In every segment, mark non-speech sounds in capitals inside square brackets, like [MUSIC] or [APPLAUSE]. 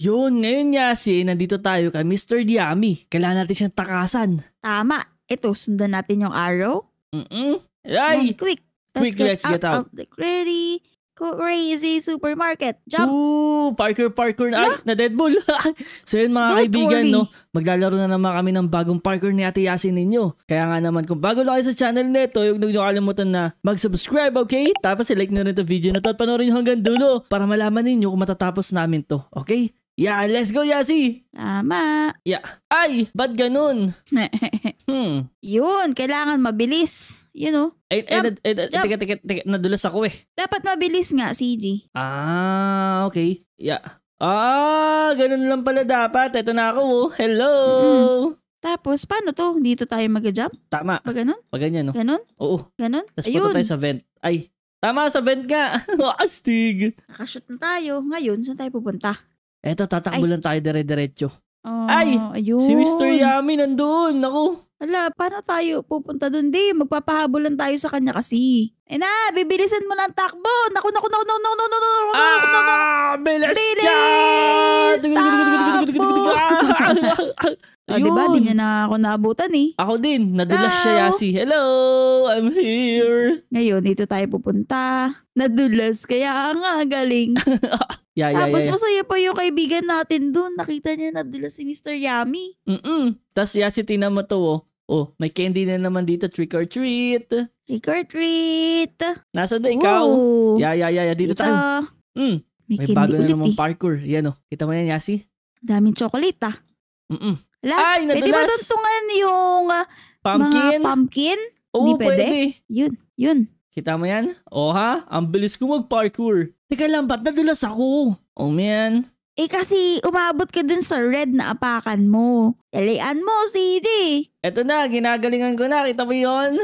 Yun, ngayon nga si, nandito tayo kay Mr. Diami. Kailangan natin siyang takasan. Tama. Ito, sundan natin yung arrow. Mm-mm. Ay! Then quick. Let's quick, get let's get out. of the crazy, crazy supermarket. Jump! Ooh, Parker, Parker na, ay, na Deadpool. [LAUGHS] so yun mga Don't kaibigan, worry. no? Maglalaro na naman kami ng bagong Parker ni Ate Yasin ninyo. Kaya nga naman, kung bago lang kayo sa channel nito, huwag nyo kalimutan na mag-subscribe, okay? Tapos i-like nyo rin ito video na to at panoorin nyo hanggang dulo para malaman ninyo kung matatapos namin to, okay? Yeah, let's go, Yasi! Tama. Yeah. Ay, ba't ganun? [LAUGHS] hmm. Yun, kailangan mabilis. You know? Ay, ay, Yap. ay, ay, Yap. teka, teka, teka, nadulas ako eh. Dapat mabilis nga, CG. Ah, okay. Yeah. Ah, ganun lang pala dapat. Ito na ako. Oh. Hello! Tapos, paano to? Dito tayo mag-jump? Tama. Pag ganun? Pag ganyan, no? Ganun? Oo. Ganun? Tapos Ayun. punta tayo sa vent. Ay, tama sa vent nga. [LAUGHS] Astig. Nakashoot na tayo. Ngayon, saan tayo pupunta? Eto, tatakbo lang tayo dire-diretso. Oh, Ay! Ayun. Si Mr. Yami nandoon. Naku. Ala, paano tayo pupunta doon? Di, magpapahabol lang tayo sa kanya kasi. Eh na, bibilisan mo lang takbo. Naku, naku, naku, naku, naku, naku, naku, naku, naku, naku, Ah, bilis ka! Bilis! Oh, diba, di niya na ako naabutan eh. Ako din, nadulas siya yasi. Hello, I'm here. Ngayon, dito tayo pupunta. Nadulas, kaya nga galing. [LAUGHS] Yeah, yeah, Tapos yeah, yeah. masaya pa yung kaibigan natin doon. Nakita niya na dila si Mr. Yami. Mm-mm. Tapos yeah, si Tina mo to, oh. Oh, may candy na naman dito, trick or treat. Trick or treat. Nasa na ikaw? Ooh. Yeah, yeah, yeah, yeah. Dito, dito. tayo. Mm. May, may bago na naman eh. parkour. Yan oh. Kita mo yan, Yasi? Daming chocolate ah. Mm-mm. La, Ay, nadulas. Pwede ba tuntungan yung uh, pumpkin? mga pumpkin? Oo, Hindi pwede. pwede. Yun, yun. Kita mo yan? Oha, Ang bilis ko mag-parkour. Teka lang, ba't nadulas ako? Oh man. Eh kasi umabot ka dun sa red na apakan mo. Dalian mo, CJ! Eto na, ginagalingan ko na. Kita mo yon?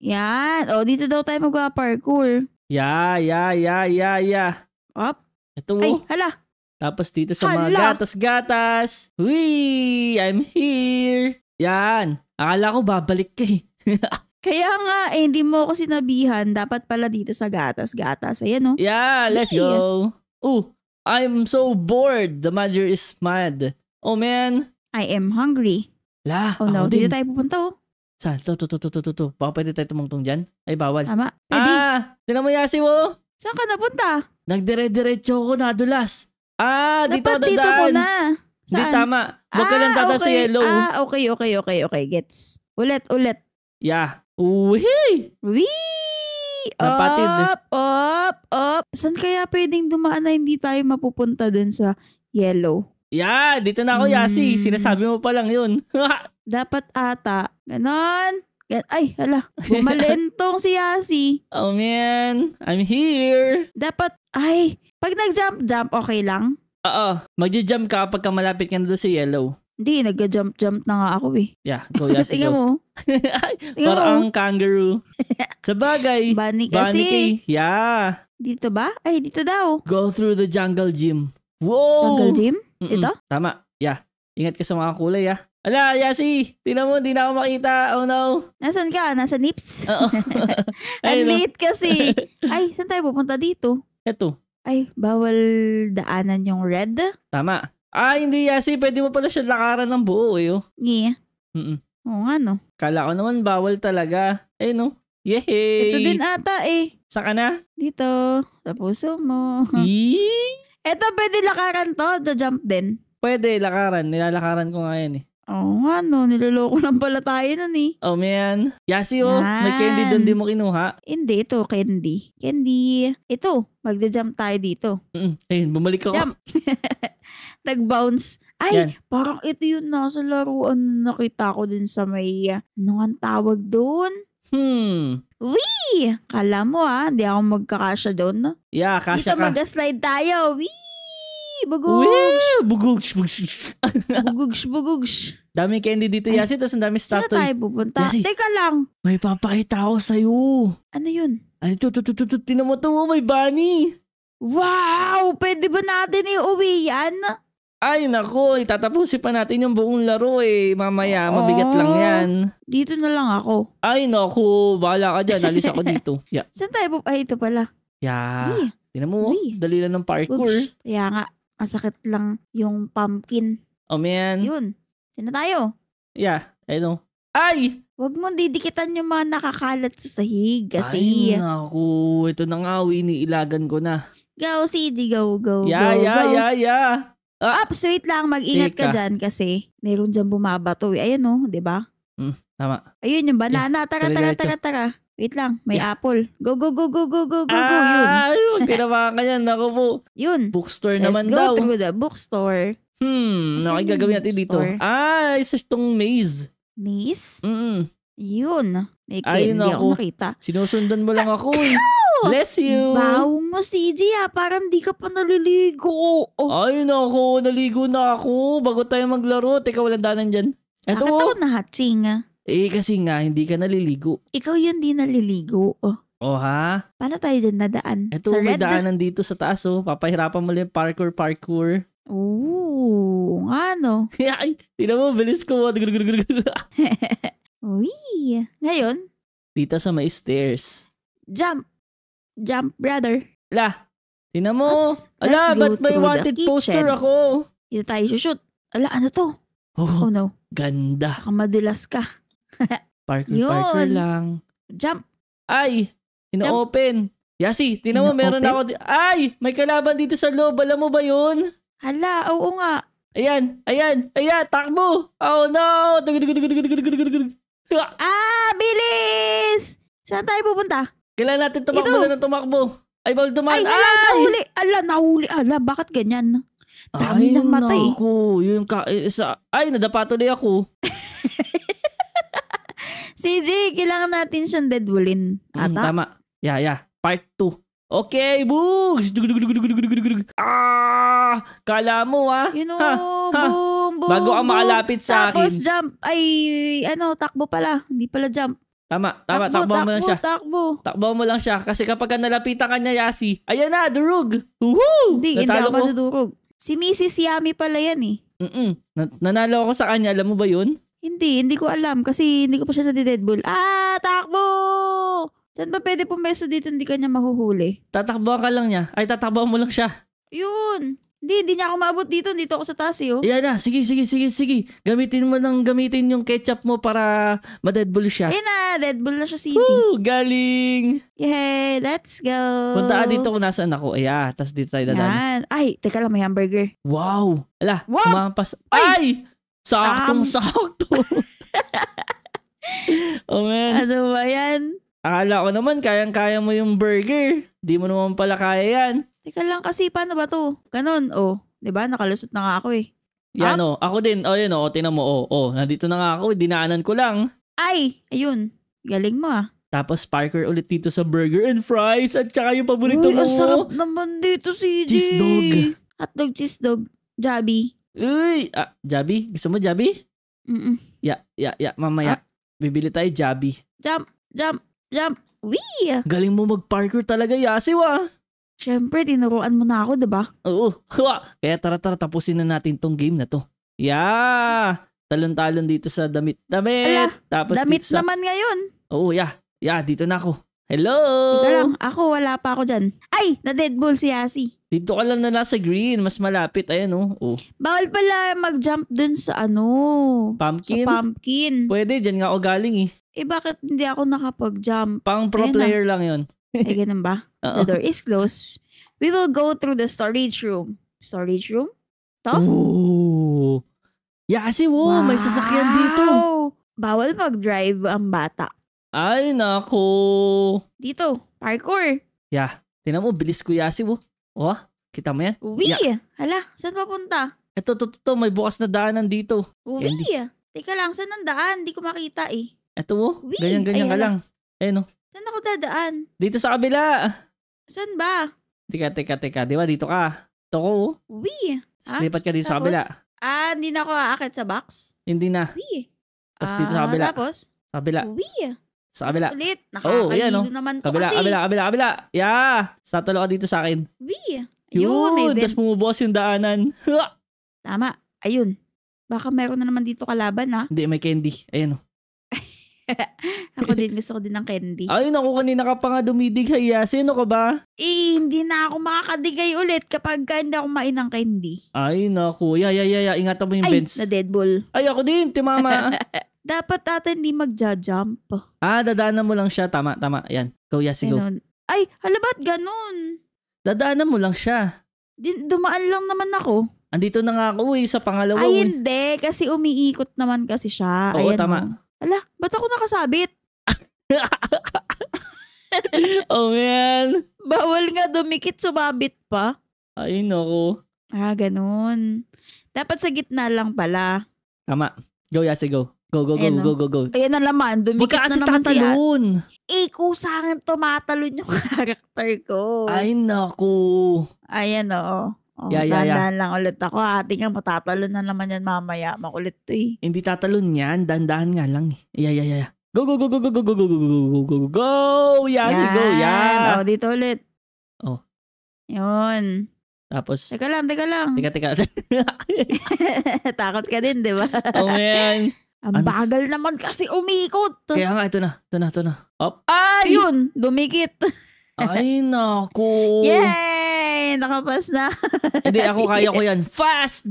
Yan. O, oh, dito daw tayo magwa parkour Ya, ya, ya, ya, ya. Up. Ito. Ay, oh. hala. Tapos dito sa hala. mga gatas-gatas. Wee! I'm here! Yan. Akala ko babalik ka eh. [LAUGHS] Kaya nga, eh, hindi mo ako sinabihan. Dapat pala dito sa gatas-gatas. Ayan, no? Oh. Yeah, let's go. Ooh, I'm so bored. The manager is mad. Oh, man. I am hungry. La, oh, no. Dito tayo pupunta, oh. Saan? To, to, to, to, to, to, to. Baka pwede tayo tumungtong dyan? Ay, bawal. Tama. Pwede. Ah, tinan mo yasi, oh. Saan ka napunta? Nagdire-diretso ako nadulas. Ah, dito Dapat dito ko na. Saan? Di tama. Huwag ah, ka lang tata ah, okay. sa yellow. Ah, okay, okay, okay, okay. Gets. Ulit, ulit. Yeah. Uwi! Wee! Napatid. Up, up, up. Saan kaya pwedeng dumaan na hindi tayo mapupunta dun sa yellow? Yeah, dito na ako, mm. Yasi. Hmm. Sinasabi mo pa lang yun. [LAUGHS] Dapat ata. Ganon. Ay, hala. Bumalentong si Yasi. [LAUGHS] Oh, man. I'm here. Dapat, ay. Pag nag-jump, jump, okay lang? Oo. Mag-jump ka pagka malapit ka na doon sa yellow. Hindi, nag-jump-jump na nga ako eh. Yeah, go Yasi, [LAUGHS] go. mo. Or [LAUGHS] ang kangaroo. [LAUGHS] Sa bagay. Bunny kasi. Eh, Bunny yeah. Dito ba? Ay, dito daw. Go through the jungle gym. Wow! Jungle gym? Mm-mm. Ito? Tama. Yeah. Ingat ka sa mga kulay, ah. Ala, Yasi! Tingnan mo, hindi na ako makita. Oh no. Nasaan ka? Nasa lips? Oo. [LAUGHS] Ang late kasi. Ay, saan tayo pupunta dito? Eto. Ay, bawal daanan yung red? Tama. Ah, hindi Yasi. Pwede mo pala siya lakaran ng buo eh. Oh. Yeah. Mm-mm. Oo nga no. Kala ko naman bawal talaga. Eh no. Yehey! Ito din ata eh. Saka na? Dito. Sa puso mo. [LAUGHS] Yee! Ito pwede lakaran to. The jump din. Pwede lakaran. Nilalakaran ko nga yan eh. Oo nga no. Niloloko lang pala tayo nun eh. Oh man. Yasi oh. Yan. May candy doon di mo kinuha. Hindi. Ito candy. Candy. Ito. Magja-jump tayo dito. Mm-mm. Ayun. Bumalik ako. Jump. [LAUGHS] Nag-bounce. Ay, Yan. parang ito yung nasa laruan na nakita ko din sa may, ano ang tawag doon? Hmm. Wee! Kala mo ha, ah, hindi ako magkakasya doon. Yeah, kasya Dito ka. Dito mag-slide tayo. Wee! Bugugsh! Wee! Bugugsh! Bugugsh! [LAUGHS] bugugsh! Bugugsh! Dami candy dito, Yasi. Tapos ang dami statue. Saan tayo pupunta? Yasi, Teka lang. May papakita ako sa'yo. Ano yun? Ano ito? Ito, ito, ito. Tinan mo ito. Oh, may bunny. Wow! Pwede ba natin iuwi yan? Ay nako, itatapusin pa natin yung buong laro eh. Mamaya, Oo. mabigat lang yan. Dito na lang ako. Ay nako, bahala ka dyan. Alis ako dito. [LAUGHS] Yeah. Saan tayo Ay, ito pala. Yeah. Ay, Tinan mo, oh. Uy. dali lang ng parkour. oops. Kaya nga, masakit lang yung pumpkin. Oh man. Yun. Saan na tayo? Yeah, I Ay! Huwag mo didikitan yung mga nakakalat sa sahig kasi. Ay nako. ito na nga, oh. iniilagan ko na. Go, CD, go, go, Yeah, go, yeah, go. yeah, yeah. Uh, ah, Ops, wait lang. Mag-ingat ka. ka dyan kasi meron dyan bumabato. Eh. Ayan o, oh, di ba? Mm, tama. Ayun yung banana. Yeah, tara, tara, tara, tara. Wait lang, may yeah. apple. Go, go, go, go, go, go, go, ah, go. Yun. Ayun, [LAUGHS] tinawakan yan. Ako po. Yun. Bookstore Let's naman daw. Let's go to the bookstore. Hmm, ano okay, gagawin natin dito? Ah, isa itong maze. Maze? Mm -mm. Yun. May Ay, Ay, hindi ako nakita. Sinusundan mo lang ako eh. Bless you! Bawo mo, CJ, ha? Ah. Parang di ka pa naliligo. Oh, Ay, naku, naligo na ako. Bago tayo maglaro, teka, walang danan dyan. Eto, oh. Ah, nakatawa na, Hatching. Ah. eh kasi nga, hindi ka naliligo. Ikaw yun di naliligo. Oh. oh ha? Paano tayo din nadaan? Eto, may daanan dito sa taas oh. Papahirapan mo lang yung parkour, parkour. Ooh, ano? no. [LAUGHS] Ay, mo, bilis ko. Gru, gru, Uy! Ngayon? Dito sa may stairs. Jump! Jump, brother. La! Tinan mo! Ups, Ala, ba't may wanted poster ako? Dito tayo shoot. Ala, ano to? Oh, oh no. Ganda. Kamadulas ka. [LAUGHS] Parker, Yun. Parker lang. Jump! Ay! Ina-open! Yasi, tinan mo, meron ako. Di- Ay! May kalaban dito sa loob. Alam mo ba yun? Hala, oo nga. Ayan, ayan, ayan, takbo! Oh no! Dug, dug, dug, dug, dug, dug, dug, dug. Saan tayo pupunta? Kailangan natin tumakbo Ito. na ng tumakbo. Ay, bawal dumaan. Ay, Ay! nahuli. Ala, nahuli. Ala, bakit ganyan? Dami Ay, ng matay. Eh. Naku, yung ka- isa. Eh, ay, nadapa tuloy ako. [LAUGHS] CJ, kailangan natin siyang deadwulin. Mm, Ata? Mm, tama. Yeah, yeah. Part 2. Okay, Boogs! Ah! Kala mo, ha? You know, ha? Ha? Boom, boom, Bago ang boom. makalapit sa Tapos akin. Tapos jump. Ay, ano, takbo pala. Hindi pala jump. Tama, tama, takbo, takbo mo lang siya. Takbo. Takbo mo lang siya kasi kapag nalapitan ka niya Yasi, ayan na, durug. Woohoo! Hindi, Natalo hindi ako nadurog. Si Mrs. Yami pala yan eh. Mm Nanalo ako sa kanya, alam mo ba yun? Hindi, hindi ko alam kasi hindi ko pa siya nade-deadball. Ah, takbo! Saan ba pwede pumeso dito hindi kanya mahuhuli? Tatakbo ka lang niya. Ay, tatakbo mo lang siya. Yun. Hindi, hindi niya ako maabot dito. Dito ako sa taas eh, oh. Yan na. Sige, sige, sige, sige. Gamitin mo nang gamitin yung ketchup mo para ma-deadbull siya. Yan na. Deadbull na siya, CG. Woo! Galing! Yay! Let's go! Punta ka dito kung nasaan ako. Ayan. Tapos dito tayo dadaan. Yan. Ay, teka lang. May hamburger. Wow! Ala, What? kumampas. Ay! Ay! Saktong-sakto! [LAUGHS] oh, man. Ano ba yan? Akala ko naman, kayang-kaya mo yung burger. Di mo naman pala kaya yan. Teka lang kasi, paano ba to? Ganon, oh. ba diba? Nakalusot na nga ako eh. Yan ah! oh, Ako din. oh, yan Oh, tinan mo. oh, oh, nandito na nga ako. Eh, dinaanan ko lang. Ay! Ayun. Galing mo ah. Tapos Parker ulit dito sa burger and fries at saka yung paborito Uy, mo. Ang sarap naman dito, CJ. Cheese dog. Hot dog, cheese dog. Jabi. Uy! Ah, Jabi? Gusto mo Jabi? Mm-mm. Ya, ya, yeah, ya. Mamaya. Ah? Bibili tayo Jabi. Jump, jump, jump. Wee! Galing mo mag-parkour talaga, Yasiw ah. Siyempre, tinuruan mo na ako, di ba? Oo. Hua! Kaya tara tara, tapusin na natin tong game na to. Yeah! Talon-talon dito sa damit. Damit! Ala, Tapos damit sa... naman ngayon. Oo, yeah. Yeah, dito na ako. Hello! Ikaw lang, ako wala pa ako dyan. Ay, na-deadball si Yasi. Dito ka lang na nasa green, mas malapit. Ayan oh. oh. Bawal pala mag-jump dun sa ano. Pumpkin? Sa pumpkin. Pwede, dyan nga ako galing eh. Eh bakit hindi ako nakapag-jump? Pang pro Ayun player lang, lang yun. Ay, eh, ganun ba? [LAUGHS] Uh-oh. The door is closed. We will go through the storage room. Storage room? To? Ooh. Yasi wo, wow. may sasakyan dito. Bawal mag-drive ang bata. Ay, nako. Dito, parkour. Yeah. Tinan mo, bilis ko yasi wo. Oh. oh, kita mo yan? Uwi. Yeah. Hala, saan papunta? Ito, to, to, may bukas na daanan dito. Uwi. Candy. Teka lang, saan ang daan? Hindi ko makita eh. Ito oh. wo, ganyan-ganyan ka oh. lang. Eh no. Saan ako dadaan? Dito sa kabila. Saan ba? Teka, teka, teka. Di ba dito ka? Dito ko. Oh. Uwi. Ah, Slipat ka dito tapos, sa kabila. Ah, hindi na ako aakit sa box? Hindi na. Uwi. Tapos dito sa ah, kabila. Ah, tapos? Sa kabila. Uwi. Sa kabila. Ulit. Nakakalido oh, yan, oh. no? naman ko kabila, kasi. Kabila, kabila, kabila. Yeah. Statulo ka dito sa akin. Uwi. Yun. Yun Tapos bumubukas yung daanan. [LAUGHS] Tama. Ayun. Baka meron na naman dito kalaban, ha? Hindi, may candy. Ayun, oh. [LAUGHS] ako din, gusto ko din ng candy. Ay, naku, kanina ka pa nga dumidighay. Ah. Sino ano ka ba? Eh, hindi na ako makakadigay ulit kapag ka hindi ako main ng candy. Ay, naku. Ya, ya, ya, ya. Ingatan mo yung Ay, Benz. na deadball. Ay, ako din, timama. [LAUGHS] Dapat ata hindi magja-jump. Ah, dadaanan mo lang siya. Tama, tama. Yan. Go, yes, go. Ay, hala ba't ganun? Dadaanan mo lang siya. Din, dumaan lang naman ako. Andito na nga ako eh, sa pangalawa. Ay, eh. hindi. Kasi umiikot naman kasi siya. Oo, Ayan tama. Mo. Oh. Ala, ba't ako nakasabit? [LAUGHS] oh man. Bawal nga dumikit, sumabit pa. Ay, nako. Ah, ganun. Dapat sa gitna lang pala. Tama. Go, Yase, go. Go, go, go, Ayan go, go, go. Ayan na laman. Dumikit Baka na naman tatalon. si eh, At. Ikusang tumatalon yung [LAUGHS] character ko. Ay, naku. Ayan, oo. Oh, yeah, yeah, yeah. lang ulit ako. Ate nga, matatalo na naman yan mamaya. Makulit to eh. Hindi tatalon yan. Dandahan nga lang. Yeah, yeah, yeah. Go, go, go, go, go, go, go, go, go, go, go, go, go. Yeah, yan. go, yan. Oh, dito ulit. Oh. Yun. Tapos... Teka lang, teka lang. Teka, teka. Takot ka din, di ba? oh, man. Ang ano? bagal naman kasi umikot. Kaya nga, ito na. Ito na, ito na. Up. Ay! Yun, dumikit. Ay, naku. Yay! namin. Nakapas na. [LAUGHS] Hindi, ako kaya ko yan. Fast!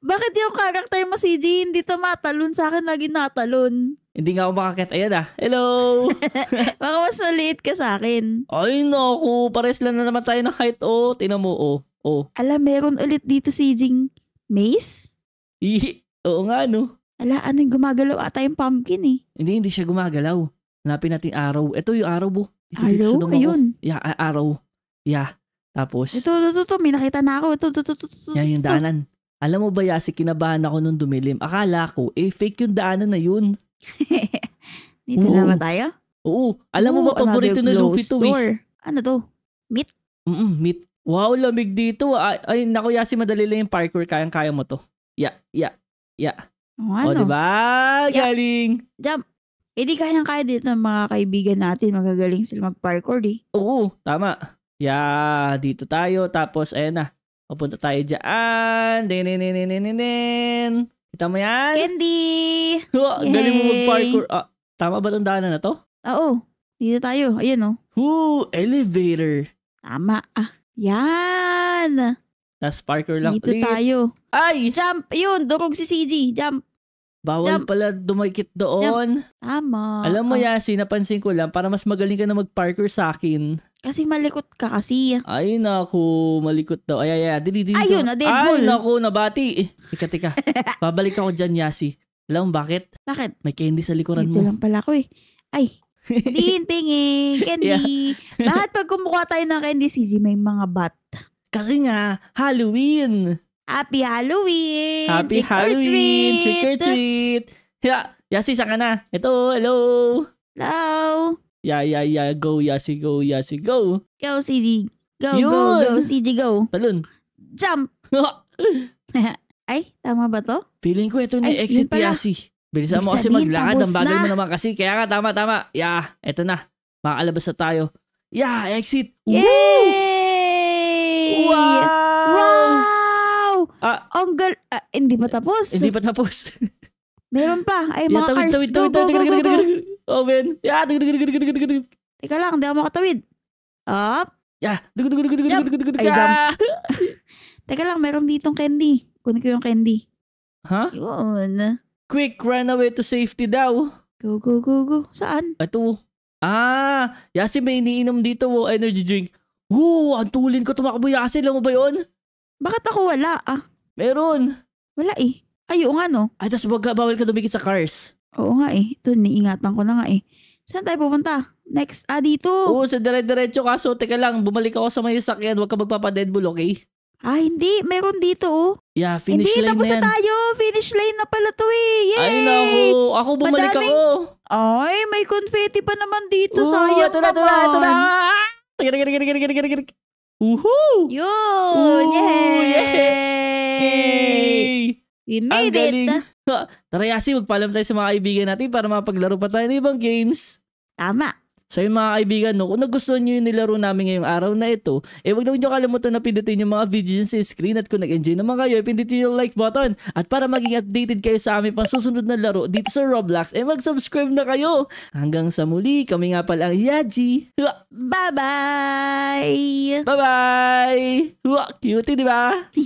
bakit, yung, bakit karakter mo si G hindi tumatalon? Sa akin lagi natalon. Hindi nga ako makakit. Ayan ah. Hello! [LAUGHS] Baka mas maliit ka sa akin. Ay naku, pares lang na naman tayo ng height. Oh, tinan mo. Oh, oh. Alam, meron ulit dito si Jing. Mace? I- Oo nga no. Ala, anong yung gumagalaw ata yung pumpkin eh. Hindi, hindi siya gumagalaw. Hanapin natin araw. Ito yung araw bo. Dito, dito sa dumo Ayun. Ko. Yeah, araw. Yeah. Tapos. Ito, ito, ito. May nakita na ako. Ito, ito, ito, ito. ito yan yung daanan. Alam mo ba, Yasi, kinabahan ako nung dumilim. Akala ko, eh, fake yung daanan na yun. [LAUGHS] dito Oo. na ba tayo? Oo. Alam Oo, mo ba, paborito ni Luffy to, eh. Ano to? Meat? Mm meat. Wow, lamig dito. Ay, ay naku, Yasi, madali lang yung parkour. Kayang-kaya mo to. Yeah, yeah, yeah. Oh, ano? O, diba? Yeah. Galing. Jump. Eh di kayang-kaya dito ng mga kaibigan natin, magagaling sila mag-parkour eh. Oo, tama. Yeah, dito tayo. Tapos ayun na. Pupunta tayo dyan. Dininininininin. Kita mo yan? Candy! Oh, [LAUGHS] galing mo mag-parkour. Ah, tama ba itong daanan na to? Oo. Dito tayo. Ayun, oh. Woo! Elevator. Tama. Ah, yan. Tapos parkour lang. Dito ulit. tayo. Ay! Jump! Yun, durog si CG. Jump. Bawal Jam- pala dumikit doon. Jam- Tama. Alam mo, oh. Yasi, napansin ko lang, para mas magaling ka na mag parker sa akin. Kasi malikot ka kasi. Ay, naku, malikot daw. Ay, ay, ay, dili, dili. Ayun, na oh, Ay, naku, nabati. Eh, tika, tika. [LAUGHS] Babalik ako dyan, Yasi. Alam mo bakit? Bakit? May candy sa likuran Dito mo. Dito lang pala ako eh. Ay, [LAUGHS] Tingin, tingin. Candy. Yeah. Lahat pag kumukuha tayo ng candy, CG, may mga bat. Kasi nga, Halloween. Happy Halloween! Happy trick Halloween! Or trick or treat! Yeah, Yasi, saka na. Ito, hello! Hello! Yeah, yeah, yeah, go, Yasi, go, Yasi, go! Go, CZ! Go, Yun. go, go, CZ, go! Talon! Jump! [LAUGHS] Ay, tama ba to? Feeling ko ito na exit Yasi. Bilisan mo kasi maglakad. Ang bagal na. mo naman kasi. Kaya nga, tama, tama. Yeah, eto na. Makakalabas na tayo. Yeah, exit! Yay! Woo! Wow! Ah, ang gal... Ah, hindi pa tapos. Hindi pa tapos. Meron pa. Ay, mga cars. Tawid, tawid, tawid, go, go, go, go, Oh, man. Yeah, dug, dug, dug, dug, dug, Teka lang, hindi ako makatawid. Up. Yeah. Dug, dug, dug, dug, dug, dug, dug, Ay, jump. [LAUGHS] Teka lang, meron ditong candy. Kunin ko yung candy. Ha? Huh? Yun. Quick, run away to safety daw. Go, go, go, go. Saan? Ito. Ah, Yasin may iniinom dito oh, energy drink. Woo, antulin tulin ko tumakbo Yasi. Alam ba yun? Bakit ako wala? Ah, Meron. Wala eh. Ayo nga no. Ay, ah, tas wag ka, bawal ka dumikit sa cars. Oo nga eh. Ito, niingatan ko na nga eh. Saan tayo pupunta? Next, ah dito. Oo, sa dire-diretso kaso, teka lang, bumalik ako sa may sakyan, wag ka magpapadeadbull, okay? Ah, hindi. Meron dito, oh. Yeah, finish hindi, line na yan. Hindi, tapos tayo. Finish line na pala to, eh. Yay! Ay, naku. Ako bumalik Madaming... ako. Ay, may confetti pa naman dito. Ooh, Sayang ito na, ito na, ito na. Tagarik, tagarik, Yun! Ooh, yes! Yay! We made Ang galing. it! [LAUGHS] Tara Yasi, magpaalam tayo sa mga kaibigan natin para mapaglaro pa tayo ng ibang games. Tama. So yung mga kaibigan, no, kung nagustuhan nyo yung nilaro namin ngayong araw na ito, eh wag na nyo kalimutan na pindutin yung mga videos sa screen at kung nag-enjoy naman kayo, eh, pindutin yung like button. At para maging updated kayo sa aming pang susunod na laro dito sa Roblox, eh mag-subscribe na kayo. Hanggang sa muli, kami nga pala ang Yaji. Bye-bye! Bye-bye! Cutie, di ba? [LAUGHS]